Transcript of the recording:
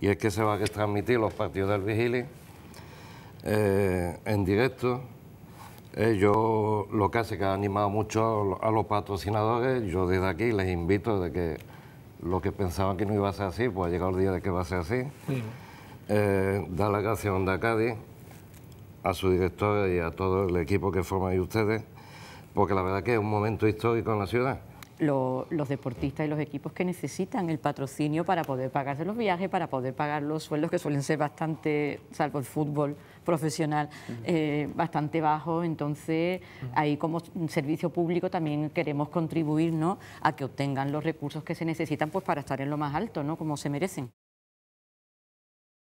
y es que se van a transmitir los partidos del Vigili eh, en directo. Eh, yo lo que hace que ha animado mucho a, los patrocinadores, yo desde aquí les invito de que lo que pensaban que no iba a ser así, pues ha llegado el día de que va a ser así. Eh, dar las gracias a Onda Cádiz, a su director y a todo el equipo que forman ustedes, porque la verdad que es un momento histórico en la ciudad los deportistas y los equipos que necesitan el patrocinio para poder pagarse los viajes, para poder pagar los sueldos que suelen ser bastante, salvo el fútbol profesional, eh, bastante bajos. Entonces, ahí como servicio público también queremos contribuir ¿no? a que obtengan los recursos que se necesitan pues, para estar en lo más alto, ¿no? como se merecen.